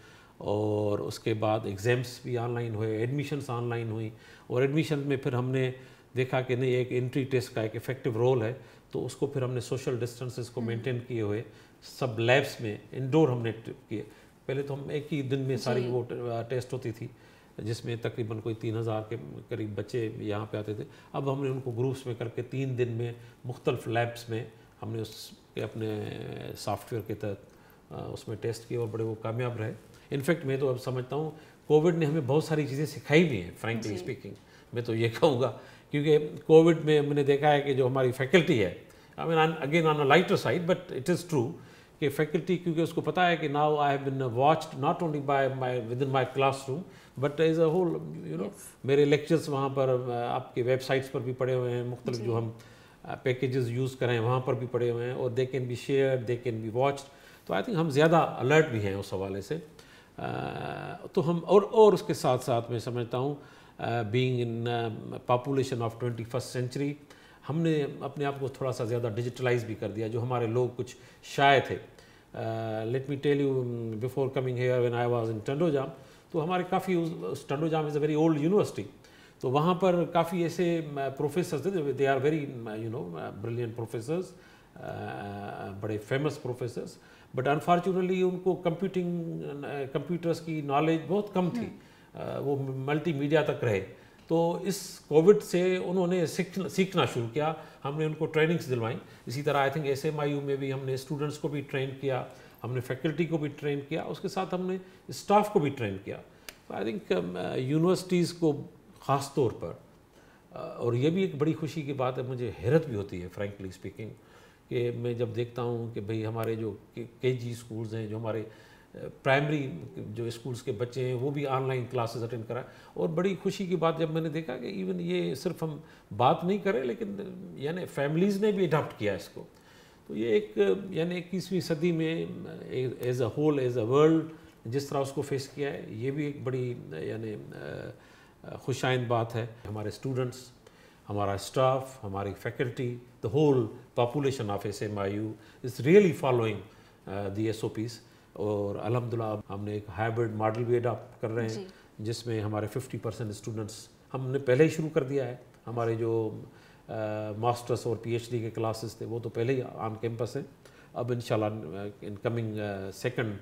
Speaker 2: और उसके बाद एग्ज़ाम्स भी ऑनलाइन हुए एडमिशन्स ऑनलाइन हुई और एडमिशन में फिर हमने देखा कि नहीं एक एंट्री टेस्ट का एक इफ़ेक्टिव रोल है तो उसको फिर हमने सोशल डिस्टेंसेस को मेंटेन हम्म। किए हुए सब लैब्स में इंडोर हमने किए पहले तो हम एक ही दिन में सारी वो टेस्ट होती थी जिसमें तकरीबन कोई तीन हज़ार के करीब बच्चे यहाँ पे आते थे अब हमने उनको ग्रुप्स में करके तीन दिन में मुख्तलफ लैब्स में हमने उसके अपने सॉफ्टवेयर के तहत उसमें टेस्ट किए और बड़े वो कामयाब रहे इनफैक्ट मैं तो अब समझता हूँ कोविड ने हमें बहुत सारी चीज़ें सिखाई भी हैं फ्रेंकली स्पीकिंग मैं तो ये कहूँगा क्योंकि कोविड में हमने देखा है कि जो हमारी फैकल्टी है I mean again on a lighter side but it is true कि फैकल्टी क्योंकि उसको पता है कि now I have been watched not only by my within my classroom but as a whole you know मेरे लेक्चर्स वहाँ पर uh, आपके वेबसाइट्स पर भी पड़े हुए हैं मुख्तलि जो हम पैकेजेस uh, यूज़ करें वहाँ पर भी पड़े हुए हैं और they can be share they can be watched तो आई थिंक हम ज़्यादा अलर्ट भी हैं उस हवाले से uh, तो हम और और उसके साथ साथ मैं समझता हूँ being in population of twenty first century हमने अपने आप को थोड़ा सा ज़्यादा डिजिटलाइज भी कर दिया जो हमारे लोग कुछ शाये थे let me tell you before coming here when I was in Tandojam तो हमारे काफ़ी Tandojam is a very old university तो वहाँ पर काफ़ी ऐसे प्रोफेसर्स थे they are very you know brilliant professors बड़े फेमस प्रोफेसर्स बट अनफॉर्चुनेटली उनको कंप्यूटिंग कंप्यूटर्स की नॉलेज बहुत कम थी हम्म। uh, वो वो मल्टीमीडिया तक रहे तो इस कोविड से उन्होंने सीखना सीखना शुरू किया हमने उनको ट्रेनिंग्स दिलवाई इसी तरह I think S M I U में भी हमने स्टूडेंट्स को भी ट्रेन किया हमने फैकल्टी को भी ट्रेन किया उसके साथ हमने स्टाफ को भी ट्रेन किया तो आई थिंक यूनिवर्सिटीज़ को ख़ास तौर पर uh, और ये भी एक बड़ी खुशी की बात है मुझे हैरत भी होती है फ्रेंकली स्पीकिंग कि मैं जब देखता हूँ कि भाई हमारे जो के जी स्कूल्स हैं जो हमारे प्राइमरी जो स्कूल्स के बच्चे हैं वो भी ऑनलाइन क्लासेस अटेंड कराए और बड़ी खुशी की बात जब मैंने देखा कि इवन ये सिर्फ हम बात नहीं करें लेकिन यानी फैमिलीज़ ने भी अडॉप्ट किया इसको तो ये एक यानी इक्कीसवीं सदी में as a whole as a world जिस तरह उसको फेस किया है ये भी एक बड़ी यानी खुशाइन बात है हमारे स्टूडेंट्स हमारा स्टाफ हमारी faculty the whole population of S M I U is really following the S O Ps और अलहमदिल्ला हमने एक हाइब्रिड मॉडल भी अडाप्ट कर रहे हैं जिसमें हमारे 50 परसेंट स्टूडेंट्स हमने पहले ही शुरू कर दिया है हमारे जो मास्टर्स और पीएचडी के क्लासेस थे वो तो पहले ही ऑन कैंपस हैं अब in in coming second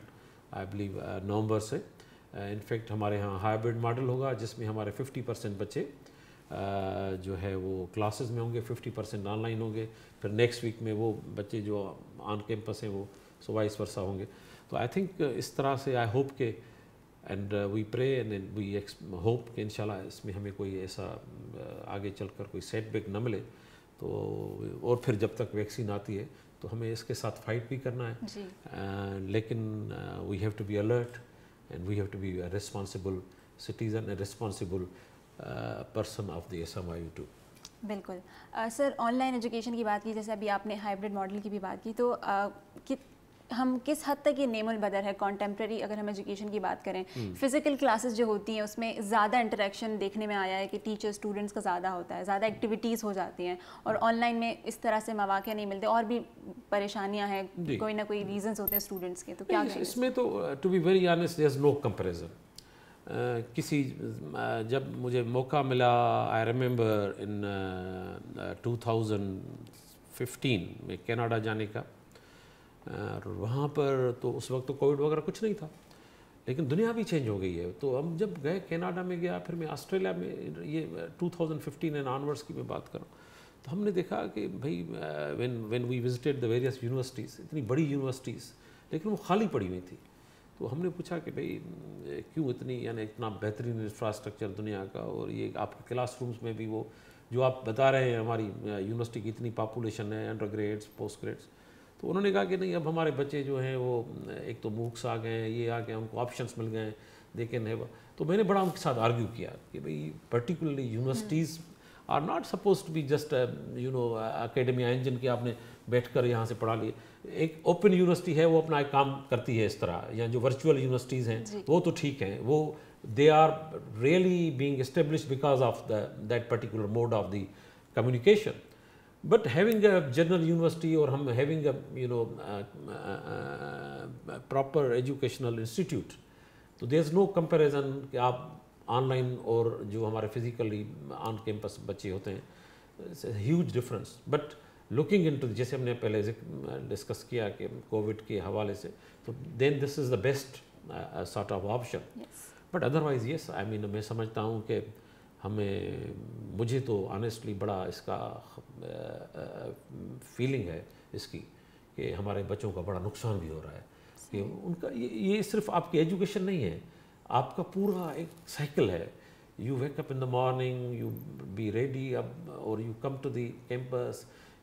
Speaker 2: I believe November से इनफैक्ट uh, हमारे यहाँ हाइब्रिड मॉडल होगा जिसमें हमारे 50 परसेंट बच्चे uh, जो है वो क्लासेस में होंगे 50 परसेंट ऑनलाइन होंगे फिर नेक्स्ट वीक में वो बच्चे जो ऑन कैंपस हैं वो सुबह इस वर्षा होंगे तो आई थिंक इस तरह से आई होप के and we pray and we hope कि इंशाल्लाह इसमें हमें कोई ऐसा uh, आगे चलकर कोई सेटबैक न मिले तो और फिर जब तक वैक्सीन आती है तो हमें इसके साथ फाइट भी करना है लेकिन we have to be alert and we have to be responsible citizen and responsible person of the S M I U
Speaker 1: बिल्कुल सर ऑनलाइन एजुकेशन की बात की जैसे अभी आपने हाइब्रिड मॉडल की भी बात की तो uh, कि हम किस हद तक ये नेमल बदर है कॉन्टेम्प्रेरी अगर हम एजुकेशन की बात करें फिजिकल हम्म। क्लासेस जो होती हैं उसमें ज़्यादा इंटरेक्शन देखने में आया है कि टीचर स्टूडेंट्स का ज़्यादा होता है ज़्यादा एक्टिविटीज़ हो जाती हैं और ऑनलाइन में इस तरह से मौाक़े नहीं मिलते और भी परेशानियाँ हैं कोई ना कोई रीजन होते हैं स्टूडेंट्स के तो क्या इसमें
Speaker 2: तो to be very honest no comparison किसी uh, जब मुझे मौका मिला आई रिमेंबर इन 2015 में कनाडा जाने का और वहाँ पर तो उस वक्त तो कोविड वगैरह कुछ नहीं था लेकिन दुनिया भी चेंज हो गई है तो हम जब गए कनाडा में गया फिर मैं ऑस्ट्रेलिया में ये 2015 एंड ऑनवर्ड्स की मैं बात कर रहा हूँ तो हमने देखा कि भाई when when we visited the various universities इतनी बड़ी यूनिवर्सिटीज़ लेकिन वो खाली पड़ी हुई थी तो हमने पूछा कि भाई क्यों इतनी यानी इतना बेहतरीन इंफ्रास्ट्रक्चर दुनिया का और ये आपके रूम्स में भी वो जो आप बता रहे हैं हमारी यूनिवर्सिटी की इतनी पॉपुलेशन है अंडर ग्रेड्स पोस्ट ग्रेड्स तो उन्होंने कहा कि नहीं अब हमारे बच्चे जो हैं वो एक तो मूक्स आ गए हैं ये आ गए उनको ऑप्शंस मिल गए हैं लेकिन है तो मैंने बड़ा उनके साथ आर्ग्यू किया कि भाई particularly universities are not suppose to be just you know academy engine के आपने बैठ कर यहाँ से पढ़ा लिए एक ओपन यूनिवर्सिटी है वो अपना एक काम करती है इस तरह या जो वर्चुअल यूनिवर्सिटीज़ हैं वो तो ठीक हैं वो they are really being establish because of that particular mode of the communication but having a general university और हम having a know uh, uh, uh, proper educational तो देर इज़ नो कंपेरिजन कि आप ऑनलाइन और जो हमारे फिजिकली ऑन कैंपस बच्चे होते हैं huge difference but looking into जैसे हमने पहले डिस्कस uh, किया कि कोविड के हवाले से तो then this is the best sort of option but otherwise ये आई मीन मैं समझता हूँ कि हमें मुझे तो ऑनेस्टली बड़ा इसका फीलिंग है इसकी कि हमारे बच्चों का बड़ा नुकसान भी हो रहा है कि उनका ये, ये सिर्फ आपकी एजुकेशन नहीं है आपका पूरा एक साइकिल है you wake up in the morning you be ready अब और you come to the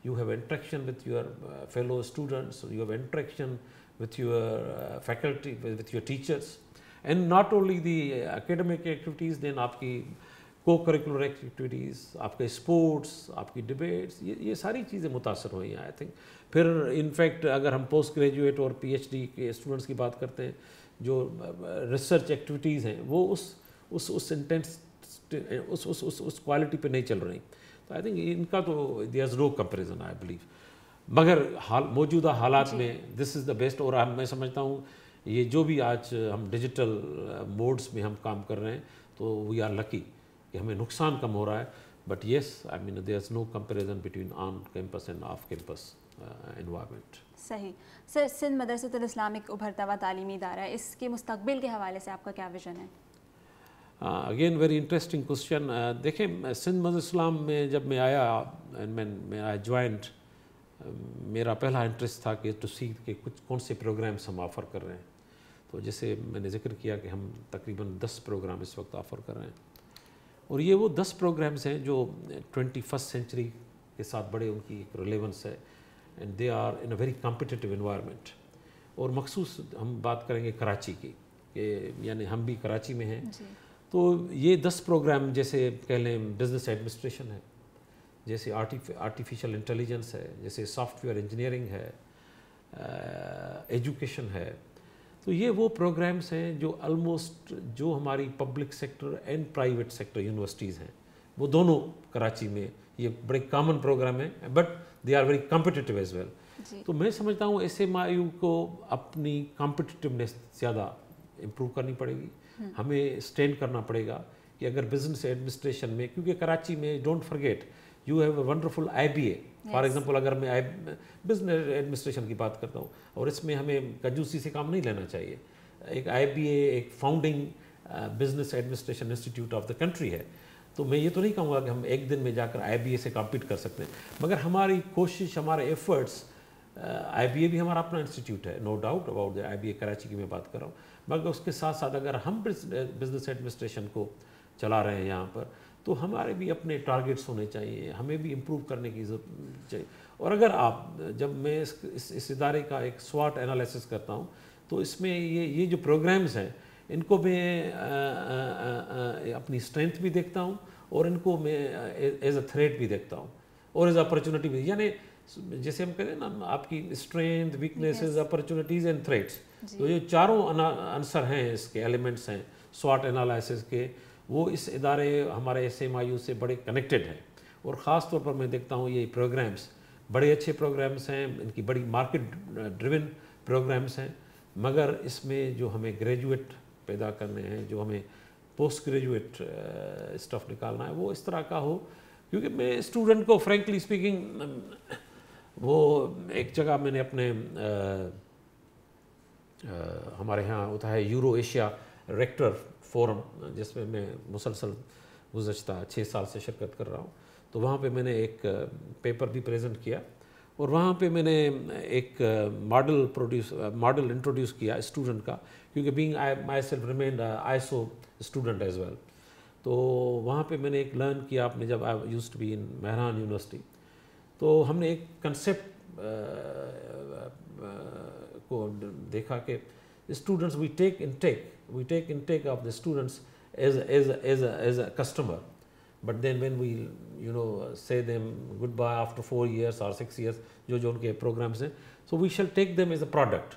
Speaker 2: you have interaction with your fellow students you have interaction with your faculty with your teachers and not only the academic activities then आपकी को करिकुलर एक्टिविटीज़ आपके स्पोर्ट्स आपकी डिबेट्स ये ये सारी चीज़ें मुतासर हुई हैं आई थिंक फिर इनफैक्ट अगर हम पोस्ट ग्रेजुएट और पीएचडी के स्टूडेंट्स की बात करते हैं जो रिसर्च uh, एक्टिविटीज़ हैं वो उस उस उस इंटेंस उस उस उस उस क्वालिटी पे नहीं चल रही तो आई थिंक इनका तो दे आज नो कंपेरिजन आई बिलीव मगर हाल मौजूदा हालात में दिस इज़ द बेस्ट और मैं समझता हूँ ये जो भी आज हम डिजिटल मोड्स uh, में हम काम कर रहे हैं तो वी आर लकी कि हमें नुकसान कम हो रहा है but yes I mean there is no comparison between on campus and off campus environment
Speaker 1: सही सर सिंध मदरसतुल उभरता हुआ तालीमी इदारा है इसके मुस्तबिल के हवाले से आपका क्या विजन है
Speaker 2: अगेन वेरी इंटरेस्टिंग क्वेश्चन देखें सिंध मद इस्लाम में जब मैं आया एंड मैन मैं आई ज्वाइंट मेरा पहला इंटरेस्ट था कि टू सी के कुछ कौन से प्रोग्राम्स हम ऑफ़र कर रहे हैं तो जैसे मैंने जिक्र किया कि हम तकरीबन दस प्रोग्राम इस वक्त ऑफ़र कर रहे हैं और ये वो दस प्रोग्राम्स हैं जो ट्वेंटी फर्स्ट सेंचुरी के साथ बड़े उनकी एक रिलेवेंस है and they are in a very competitive environment और मखसूस हम बात करेंगे कराची की यानी हम भी कराची में हैं तो ये दस प्रोग्राम जैसे कह लें बिजनेस एडमिनिस्ट्रेशन है जैसे आर्टिफिशियल इंटेलिजेंस है जैसे सॉफ्टवेयर इंजीनियरिंग है एजुकेशन eh, है तो ये वो प्रोग्राम्स हैं जो ऑलमोस्ट जो हमारी public sector and private sector universities हैं वो दोनों कराची में ये बड़े कॉमन प्रोग्राम हैं but they are very competitive as well तो मैं समझता हूँ एस एम आई यू को अपनी कॉम्पिटिटिवनेस ज़्यादा इम्प्रूव करनी पड़ेगी हम्म। हमें स्टैंड करना पड़ेगा कि अगर बिजनेस एडमिनिस्ट्रेशन में क्योंकि कराची में don't forget you have a wonderful I B A for example अगर मैं आई बिजनेस एडमिनिस्ट्रेशन की बात करता हूँ और इसमें हमें कजूसी से काम नहीं लेना चाहिए एक आई बी ए एक founding business administration institute of the country है तो मैं ये तो नहीं कहूँगा कि हम एक दिन में जाकर आई बी ए से कॉम्पीट कर सकते हैं मगर हमारी कोशिश हमारे एफर्ट्स आई बी ए भी हमारा अपना इंस्टीट्यूट है no doubt about the I B A Karachi की मैं बात कर रहा हूँ मगर उसके साथ साथ अगर हम बिजनेस एडमिनिस्ट्रेशन को चला रहे हैं यहाँ पर तो हमारे भी अपने टारगेट्स होने चाहिए हमें भी इम्प्रूव करने की चाहिए और अगर आप जब मैं इस इस, इदारे का एक स्वाट एनालिसिस करता हूँ तो इसमें ये ये जो प्रोग्राम्स हैं इनको मैं अपनी स्ट्रेंथ भी देखता हूँ और इनको मैं एज अ थ्रेट भी देखता हूँ और एज अपॉर्चुनिटी भी यानी जैसे हम कहें हैं ना आपकी strength weaknesses opportunities and threats तो ये चारों आंसर हैं इसके एलिमेंट्स हैं स्वाट एनालिसिस के वो इस इदारे हमारे एस एम आई यू से बड़े कनेक्टेड हैं और ख़ास तौर पर मैं देखता हूँ ये प्रोग्राम्स बड़े अच्छे प्रोग्राम्स हैं इनकी बड़ी मार्केट ड्रिवन प्रोग्राम्स हैं मगर इसमें जो हमें ग्रेजुएट पैदा करने हैं जो हमें पोस्ट ग्रेजुएट स्टफ़ निकालना है वो इस तरह का हो क्योंकि मैं स्टूडेंट को फ्रेंकली स्पीकिंग वो एक जगह मैंने अपने आ, आ, हमारे यहाँ होता है यूरो एशिया रेक्टर फोरम जिसमें मैं मुसलसल गुजशत छः साल से शिरकत कर रहा हूँ तो वहाँ पे मैंने एक पेपर भी प्रेजेंट किया और वहाँ पे मैंने एक मॉडल प्रोड्यूस मॉडल इंट्रोड्यूस किया स्टूडेंट का क्योंकि being I myself remain I so student as well तो वहाँ पे मैंने एक लर्न किया आपने जब I use to be in Mehran university तो हमने एक कंसेप्ट को देखा कि students we take in take we take intake of the students as, as, as, a, as a customer. But then when we, you know, say them goodbye after four years or six years, programs so we shall take them as a product.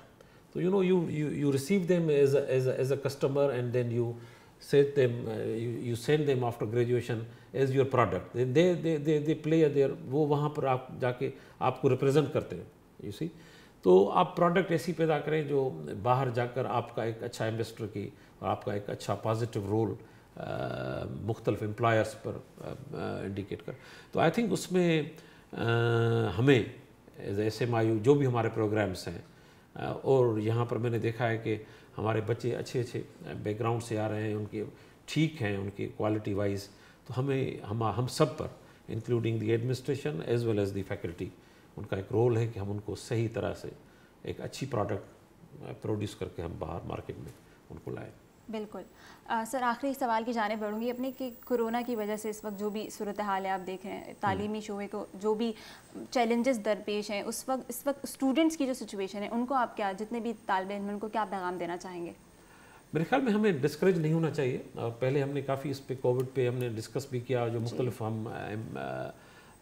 Speaker 2: So you know, you you, you receive them as a, as a, as a customer and then you set them, uh, you, you send them after graduation as your product. They they they they play their वो वहाँ पर आप जाके आपको represent करते हैं, you see. तो आप प्रोडक्ट ऐसी पैदा करें जो बाहर जाकर आपका एक अच्छा इन्वेस्टर की और आपका एक अच्छा पॉजिटिव रोल मुख्तलिफ एम्प्लॉयर्स पर इंडिकेट कर तो आई थिंक उसमें आ, हमें एज एस एम आई जो भी हमारे प्रोग्राम्स हैं और यहाँ पर मैंने देखा है कि हमारे बच्चे अच्छे अच्छे बैकग्राउंड से आ रहे हैं उनके ठीक हैं उनकी क्वालिटी वाइज तो हमें हम हम सब पर including the administration as well as the faculty उनका एक रोल है कि हम उनको सही तरह से एक अच्छी प्रोडक्ट प्रोड्यूस करके हम बाहर मार्केट में उनको लाएँ
Speaker 1: बिल्कुल आ, सर आखिरी सवाल की जाने बढ़ूँगी अपने कि कोरोना की वजह से इस वक्त जो भी सूरत हाल है आप देख रहे हैं तालीमी हम्म। शोबे को जो भी चैलेंजेस दरपेश हैं उस वक्त इस वक्त स्टूडेंट्स की जो सिचुएशन है उनको आप क्या जितने भी तालब इन उनको क्या पैगाम देना चाहेंगे
Speaker 2: मेरे ख्याल में हमें डिस्करेज नहीं होना चाहिए और पहले हमने काफ़ी इस पर कोविड पर हमने डिस्कस भी किया जो मुख्तलिफ हम आ, आ,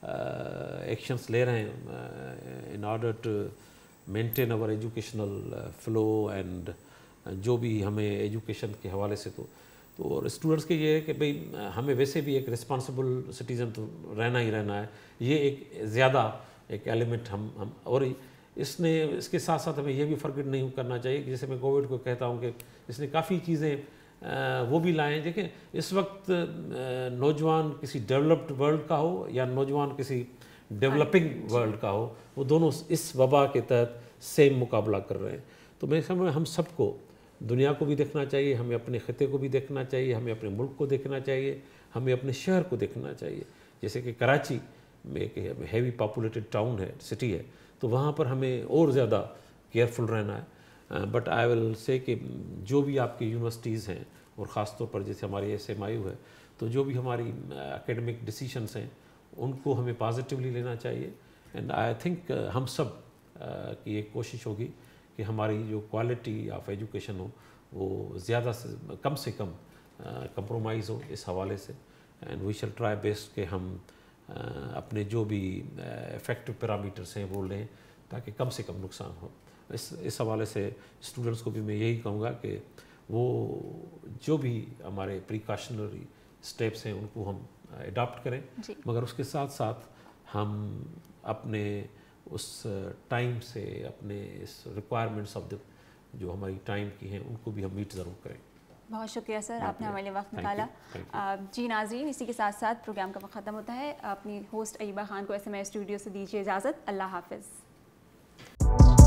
Speaker 2: एक्शंस uh, ले रहे हैं in order to maintain our educational flow and जो भी हमें एजुकेशन के हवाले से तो तो और स्टूडेंट्स के ये है कि भाई uh, हमें वैसे भी एक रिस्पॉन्सिबल सिटीज़न तो रहना ही रहना है ये एक ज़्यादा एक एलिमेंट हम हम और इसने इसके साथ साथ हमें यह भी फर्क नहीं करना चाहिए कि जैसे मैं कोविड को कहता हूँ कि इसने काफ़ी चीज़ें वो भी लाएँ देखें इस वक्त नौजवान किसी डेवलप्ड वर्ल्ड का हो या नौजवान किसी डेवलपिंग हाँ, वर्ल्ड का हो वो दोनों इस वबा के तहत सेम मुकाबला कर रहे हैं तो मेरे ख्याल में हम सबको दुनिया को भी देखना चाहिए हमें अपने ख़त्े को भी देखना चाहिए हमें अपने मुल्क को देखना चाहिए हमें अपने शहर को देखना चाहिए जैसे कि कराची में एक हैवी पॉपुलेटेड टाउन है सिटी है तो वहाँ पर हमें और ज़्यादा केयरफुल रहना है बट आई विल से कि जो भी आपकी यूनिवर्सिटीज़ हैं और ख़ास तौर पर जैसे हमारी एस एम है तो जो भी हमारी एकेडमिक uh, डिसीशंस हैं उनको हमें पॉजिटिवली लेना चाहिए एंड आई थिंक हम सब uh, की एक कोशिश होगी कि हमारी जो क्वालिटी ऑफ एजुकेशन हो वो ज़्यादा से कम से कम कंप्रोमाइज़ uh, हो इस हवाले से and we shall try best के हम अपने जो भी इफ़ेक्टिव पैरामीटर्स हैं वो लें ताकि कम से कम नुकसान हो इस इस हवाले से स्टूडेंट्स को भी मैं यही कहूँगा कि वो जो भी हमारे प्रिकॉशनरी स्टेप्स हैं उनको हम एडाप्ट करें मगर उसके साथ साथ हम अपने उस टाइम से अपने इस रिक्वायरमेंट्स ऑफ द जो हमारी टाइम की हैं उनको भी हम मीट ज़रूर करें
Speaker 1: बहुत शुक्रिया सर आपने हमारे लिए वक्त निकाला जी नाजरीन इसी के साथ साथ प्रोग्राम का वक्त ख़त्म होता है अपनी होस्ट अयबा खान को एस एम स्टूडियो से दीजिए इजाज़त अल्लाह हाफिज़